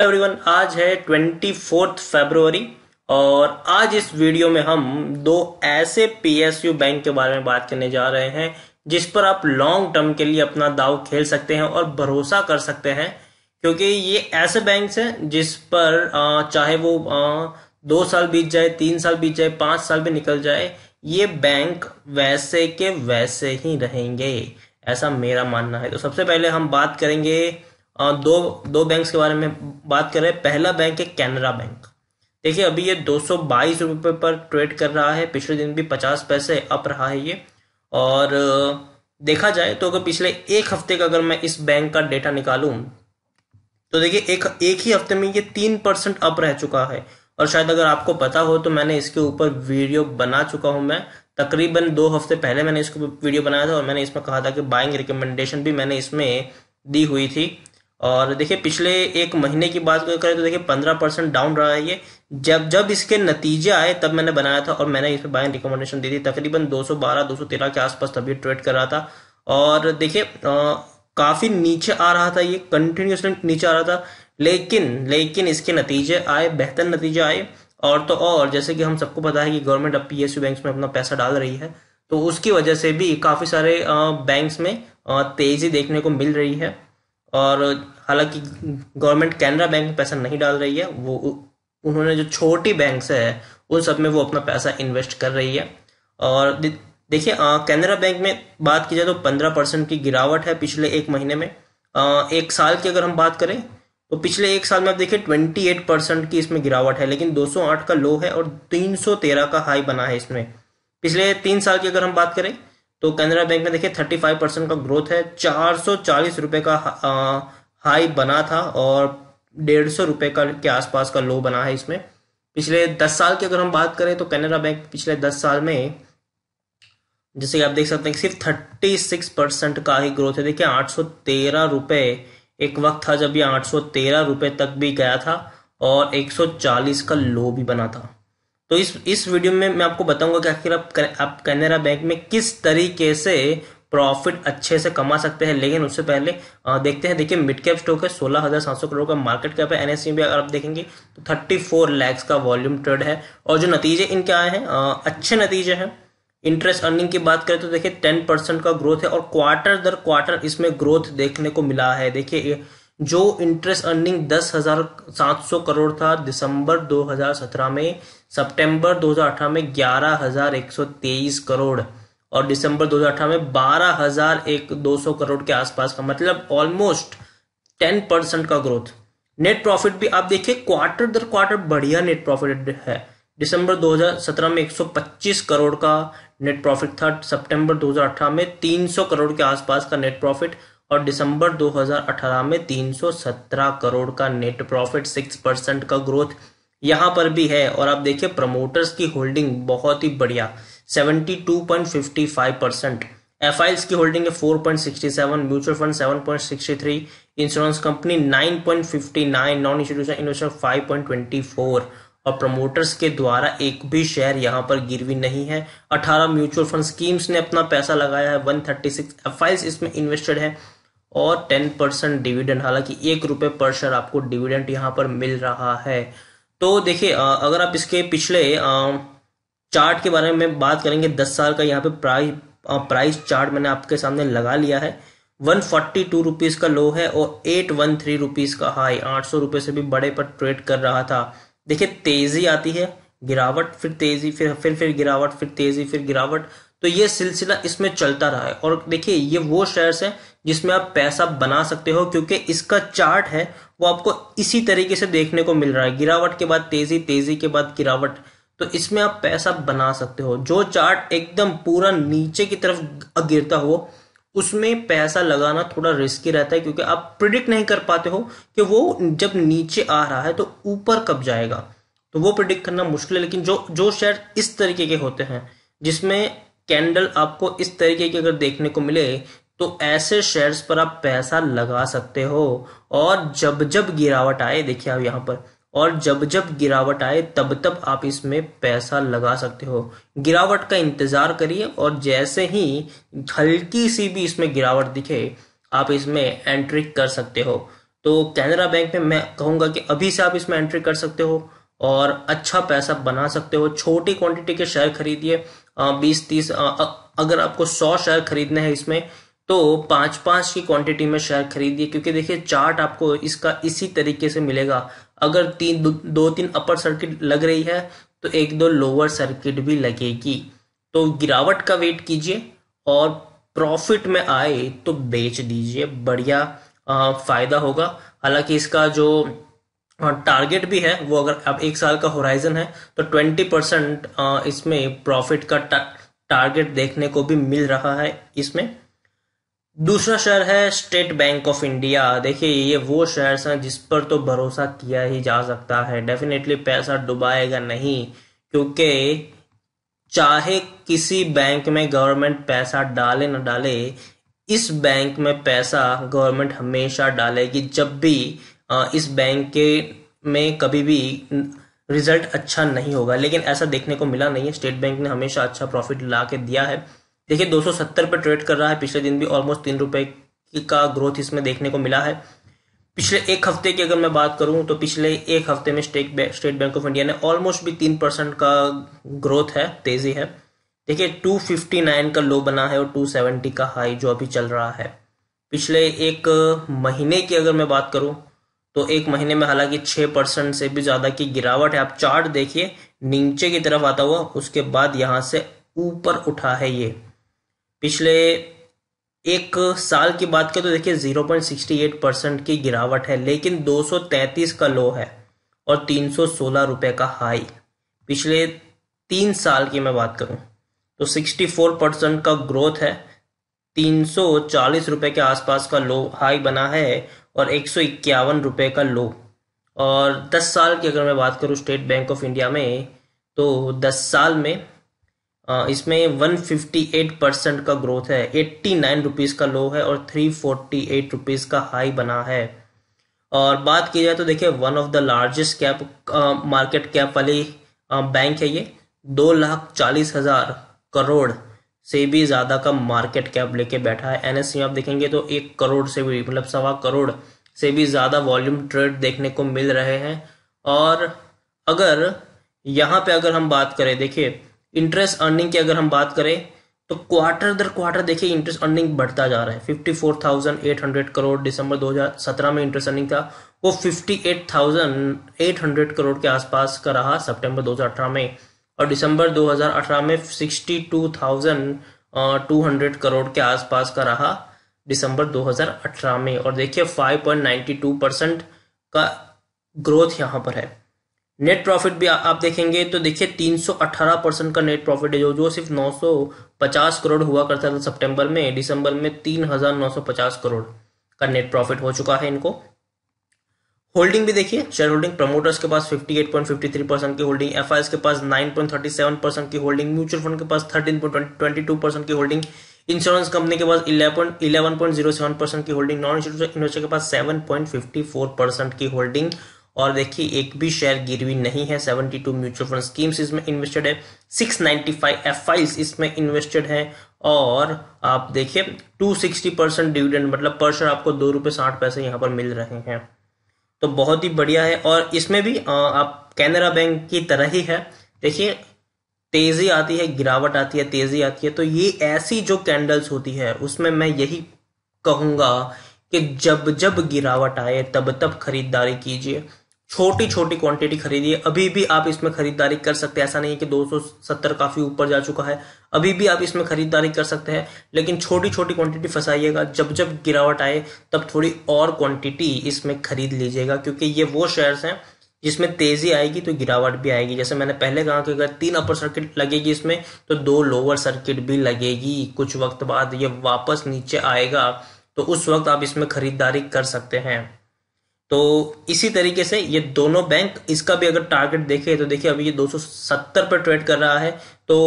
hello everyone आज है twenty fourth February और आज इस वीडियो में हम दो ऐसे पीएसयू बैंक के बारे में बात करने जा रहे हैं जिस पर आप लॉन्ग टर्म के लिए अपना दाव खेल सकते हैं और भरोसा कर सकते हैं क्योंकि ये ऐसे बैंक हैं जिस पर चाहे वो दो साल बीत जाए तीन साल बीत जाए पांच साल भी निकल जाए ये बैंक वैसे के वैसे ही रहेंगे ऐसा मेरा मानना है तो सबसे पहले हम बात करेंगे दो दो बैंक्स के बारे में बात कर रहे हैं पहला बैंक है कैनरा बैंक देखिए अभी ये दो सौ पर ट्रेड कर रहा है पिछले दिन भी पचास पैसे अप रहा है ये और देखा जाए तो अगर पिछले एक हफ्ते का अगर मैं इस बैंक का डेटा निकालूं तो देखिए एक एक ही हफ्ते में ये तीन परसेंट अप रह चुका है और शायद अगर आपको पता हो तो मैंने इसके ऊपर वीडियो बना चुका हूं मैं तकरीबन दो हफ्ते पहले मैंने इसके ऊपर वीडियो बनाया था और मैंने इसमें कहा था कि बाइंग रिकमेंडेशन भी मैंने इसमें दी हुई थी और देखिए पिछले एक महीने की बात करें तो देखिए पंद्रह परसेंट डाउन रहा है ये जब जब इसके नतीजे आए तब मैंने बनाया था और मैंने पर बाइंग रिकमेंडेशन दी थी तकरीबन 212 213 के आसपास तभी ट्रेड कर रहा था और देखिए काफ़ी नीचे आ रहा था ये कंटिन्यूसली नीचे आ रहा था लेकिन लेकिन इसके नतीजे आए बेहतर नतीजे आए और तो और जैसे कि हम सबको पता है कि गवर्नमेंट अब पी बैंक्स में अपना पैसा डाल रही है तो उसकी वजह से भी काफ़ी सारे बैंक्स में तेज़ी देखने को मिल रही है और हालांकि गवर्नमेंट कैनरा बैंक में पैसा नहीं डाल रही है वो उन्होंने जो छोटी बैंक है उन सब में वो अपना पैसा इन्वेस्ट कर रही है और देखिए कैनरा बैंक में बात की जाए तो पंद्रह परसेंट की गिरावट है पिछले एक महीने में आ, एक साल की अगर हम बात करें तो पिछले एक साल में आप देखिए ट्वेंटी एट परसेंट की इसमें गिरावट है लेकिन दो सौ आठ का लो है और तीन सौ तेरह का हाई बना है इसमें पिछले तीन साल की अगर हम बात करें तो कैनरा बैंक में देखिए थर्टी फाइव परसेंट का ग्रोथ है चार सौ चालीस रुपये का हाई बना था और डेढ़ सौ रुपये का के आसपास का लो बना है इसमें पिछले दस साल की अगर हम बात करें तो कैनरा बैंक पिछले दस साल में जैसे कि आप देख सकते हैं सिर्फ थर्टी सिक्स परसेंट का ही ग्रोथ है देखिए आठ सौ तेरह रुपये एक वक्त था जब ये आठ सौ तेरह रुपये तक भी गया था और एक सौ चालीस का लो भी बना था तो इस इस वीडियो में मैं आपको बताऊंगा कि आखिर आप आप कैनरा बैंक में किस तरीके से प्रॉफिट अच्छे से कमा सकते हैं लेकिन उससे पहले देखते हैं देखिए मिड कैप स्टॉक है सोलह हज़ार सात सौ करोड़ का मार्केट कैप है एनएससी e में अगर आप देखेंगे तो थर्टी फोर लैक्स का वॉल्यूम ट्रेड है और जो नतीजे इनके आए हैं अच्छे नतीजे हैं इंटरेस्ट अर्निंग की बात करें तो देखिए टेन परसेंट का ग्रोथ है और क्वार्टर दर क्वार्टर इसमें ग्रोथ देखने को मिला है देखिए जो इंटरेस्ट अर्निंग दस हजार सात सौ करोड़ था दिसंबर दो हजार सत्रह में सितंबर अठारह में ग्यारह हजार एक सौ तेईस करोड़ और दिसंबर 2018 में बारह हजार एक दो सौ करोड़ के आसपास का मतलब ऑलमोस्ट टेन परसेंट का ग्रोथ नेट प्रॉफिट भी आप देखिए क्वार्टर दर क्वार्टर बढ़िया नेट प्रॉफिट है दिसंबर 2017 में 125 करोड़ का नेट प्रॉफिट था सितंबर 2018 में 300 करोड़ के आसपास का नेट प्रॉफिट और दिसंबर 2018 में 317 करोड़ का नेट प्रॉफिट 6 परसेंट का ग्रोथ यहां पर भी है और आप देखिए प्रमोटर्स की होल्डिंग बहुत ही बढ़िया 72.55 परसेंट एफ की होल्डिंग है 4.67 mutual fund 7.63 insurance company 9.59 non institution investor 5.24 और प्रमोटर्स के द्वारा एक भी शेयर यहां पर गिरवी नहीं है 18 म्यूचुअल फंड स्कीम्स ने अपना पैसा लगाया है 136 एफआईस इसमें इन्वेस्टेड है और 10 परसेंट डिविडेंड हालांकि एक रुपये पर शेयर आपको डिविडेंड यहाँ पर मिल रहा है तो देखिये अगर आप इसके पिछले आ, चार्ट के बारे में बात करेंगे दस साल का यहाँ पे प्राइस प्राइस चार्ट मैंने आपके सामने लगा लिया है वन फोर्टी टू रुपीज़ का लो है और एट वन थ्री रुपीज़ का हाई आठ सौ रुपये से भी बड़े पर ट्रेड कर रहा था देखिए तेज़ी आती है गिरावट फिर तेज़ी फिर फिर फिर गिरावट फिर तेज़ी फिर गिरावट तो ये सिलसिला इसमें चलता रहा है और देखिए ये वो शेयर्स हैं जिसमें आप पैसा बना सकते हो क्योंकि इसका चार्ट है वो आपको इसी तरीके से देखने को मिल रहा है गिरावट के बाद तेज़ी तेज़ी के बाद गिरावट तो इसमें आप पैसा बना सकते हो जो चार्ट एकदम पूरा नीचे की तरफ गिरता हो उसमें पैसा लगाना थोड़ा रिस्की रहता है क्योंकि आप प्रिडिक्ट नहीं कर पाते हो कि वो जब नीचे आ रहा है तो ऊपर कब जाएगा तो वो प्रिडिक्ट करना मुश्किल है लेकिन जो जो शेयर इस तरीके के होते हैं जिसमें कैंडल आपको इस तरीके के अगर देखने को मिले तो ऐसे शेयर्स पर आप पैसा लगा सकते हो और जब जब गिरावट आए देखिए आप यहाँ पर और जब जब गिरावट आए तब तब आप इसमें पैसा लगा सकते हो गिरावट का इंतज़ार करिए और जैसे ही हल्की सी भी इसमें गिरावट दिखे आप इसमें एंट्री कर सकते हो तो कैनरा बैंक में मैं कहूंगा कि अभी से आप इसमें एंट्री कर सकते हो और अच्छा पैसा बना सकते हो छोटी क्वांटिटी के शेयर खरीदिए बीस तीस अगर आपको सौ शेयर खरीदने हैं इसमें तो पांच पांच की क्वांटिटी में शेयर खरीदिए क्योंकि देखिए चार्ट आपको इसका इसी तरीके से मिलेगा अगर तीन दो तीन अपर सर्किट लग रही है तो एक दो लोअर सर्किट भी लगेगी तो गिरावट का वेट कीजिए और प्रॉफिट में आए तो बेच दीजिए बढ़िया फ़ायदा होगा हालांकि इसका जो टारगेट भी है वो अगर अब एक साल का होराइजन है तो ट्वेंटी परसेंट इसमें प्रॉफिट का टारगेट देखने को भी मिल रहा है इसमें दूसरा शहर है स्टेट बैंक ऑफ इंडिया देखिए ये वो शहर हैं जिस पर तो भरोसा किया ही जा सकता है डेफिनेटली पैसा डुबाएगा नहीं क्योंकि चाहे किसी बैंक में गवर्नमेंट पैसा डाले ना डाले इस बैंक में पैसा गवर्नमेंट हमेशा डालेगी जब भी इस बैंक के में कभी भी रिजल्ट अच्छा नहीं होगा लेकिन ऐसा देखने को मिला नहीं है स्टेट बैंक ने हमेशा अच्छा प्रॉफिट ला के दिया है देखिए 270 पे ट्रेड कर रहा है पिछले दिन भी ऑलमोस्ट तीन रुपए का ग्रोथ इसमें देखने को मिला है पिछले एक हफ्ते की अगर मैं बात करूं तो पिछले एक हफ्ते में state bank state bank of India ने ऑलमोस्ट भी तीन परसेंट का ग्रोथ है तेजी है देखिए 259 का लो बना है और 270 का हाई जो अभी चल रहा है पिछले एक महीने की अगर मैं बात करूं तो एक महीने में हालांकि छह परसेंट से भी ज़्यादा की गिरावट है आप चार्ट देखिए नीचे की तरफ आता हुआ उसके बाद यहाँ से ऊपर उठा है ये पिछले एक साल की बात करें तो देखिए 0.68 परसेंट की गिरावट है लेकिन 233 का लो है और 316 रुपए का हाई पिछले तीन साल की मैं बात करूं तो 64 परसेंट का ग्रोथ है 340 रुपए के आसपास का लो हाई बना है और एक रुपए का लो और 10 साल की अगर मैं बात करूं स्टेट बैंक ऑफ इंडिया में तो 10 साल में इसमें 158 परसेंट का ग्रोथ है 89 रुपीज का लो है और 348 रुपीज का हाई बना है और बात की जाए तो देखिए one of the largest cap market cap वाली बैंक है ये दो लाख चालीस हजार करोड़ से भी ज़्यादा का मार्केट कैप लेके बैठा है एन e आप देखेंगे तो एक करोड़ से भी मतलब सवा करोड़ से भी ज़्यादा वॉल्यूम ट्रेड देखने को मिल रहे हैं और अगर यहाँ पे अगर हम बात करें देखिए इंटरेस्ट अर्निंग की अगर हम बात करें तो क्वार्टर दर क्वार्टर देखिए इंटरेस्ट अर्निंग बढ़ता जा रहा है fifty four thousand eight hundred crore दिसंबर दो हजार सत्रह में इंटरेस्ट अर्निंग था वो fifty eight thousand eight hundred crore के आसपास का रहा सितंबर दो हजार अठारह में और दिसंबर दो हजार अठारह में sixty two thousand two hundred crore के आसपास का रहा दिसंबर दो हजार अठारह में और देखिए फाइव पॉइंट टू परसेंट का ग्रोथ यहां पर है नेट प्रॉफिट भी आ, आप देखेंगे तो देखिए 318 परसेंट का नेट प्रॉफिट है जो जो सिर्फ 950 करोड़ हुआ करता था सितंबर में दिसंबर में 3950 करोड़ का नेट प्रॉफिट हो चुका है इनको होल्डिंग भी देखिए शेयर होल्डिंग प्रमोटर्स के पास 58.53 परसेंट की होल्डिंग एफ के पास 9.37 परसेंट की होल्डिंग म्यूचुअल फंड के पास थर्टीन परसेंट की होल्डिंग इंश्योरेंस कंपनी के पास इलेवन इलेवन परसेंट की होल्डिंग नॉन इंश्योरेंस इन्वेस्टर के पास सेवन परसेंट की होल्डिंग और देखिए एक भी शेयर गिरवी नहीं है 72 म्यूचुअल फंड स्कीम्स इसमें इन्वेस्टेड है 695 एफआईस इसमें इन्वेस्टेड है और आप देखिए 260 परसेंट डिविडेंड मतलब पर शेयर आपको दो रुपये साठ पैसे यहाँ पर मिल रहे हैं तो बहुत ही बढ़िया है और इसमें भी आप कैनरा बैंक की तरह ही है देखिए तेज़ी आती है गिरावट आती है तेज़ी आती है तो ये ऐसी जो कैंडल्स होती है उसमें मैं यही कहूंगा कि जब जब गिरावट आए तब तब खरीदारी कीजिए छोटी छोटी क्वांटिटी खरीदी अभी भी आप इसमें खरीदारी कर सकते हैं ऐसा नहीं है कि 270 काफी ऊपर जा चुका है अभी भी आप इसमें खरीदारी कर सकते हैं लेकिन छोटी छोटी क्वांटिटी फंसाइएगा जब जब गिरावट आए तब थोड़ी और क्वांटिटी इसमें खरीद लीजिएगा क्योंकि ये वो शेयर्स हैं जिसमें तेजी आएगी तो गिरावट भी आएगी जैसे मैंने पहले कहा कि अगर तीन अपर सर्किट लगेगी इसमें तो दो लोअर सर्किट भी लगेगी कुछ वक्त बाद ये वापस नीचे आएगा तो उस वक्त आप इसमें खरीदारी कर सकते हैं तो इसी तरीके से ये दोनों बैंक इसका भी अगर टारगेट देखे तो देखिए अभी ये 270 पर ट्रेड कर रहा है तो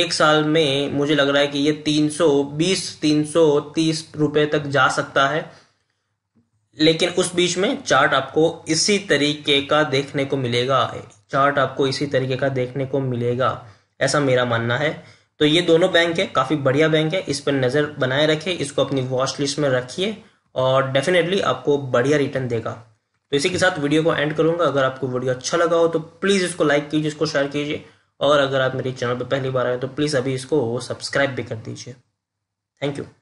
एक साल में मुझे लग रहा है कि ये 320 330 रुपए तक जा सकता है लेकिन उस बीच में चार्ट आपको इसी तरीके का देखने को मिलेगा चार्ट आपको इसी तरीके का देखने को मिलेगा ऐसा मेरा मानना है तो ये दोनों बैंक है काफ़ी बढ़िया बैंक है इस पर नज़र बनाए रखें इसको अपनी वॉच लिस्ट में रखिए और डेफिनेटली आपको बढ़िया रिटर्न देगा तो इसी के साथ वीडियो को एंड करूंगा अगर आपको वीडियो अच्छा लगा हो तो प्लीज़ इसको लाइक कीजिए इसको शेयर कीजिए और अगर आप मेरे चैनल पर पहली बार आए तो प्लीज़ अभी इसको सब्सक्राइब भी कर दीजिए थैंक यू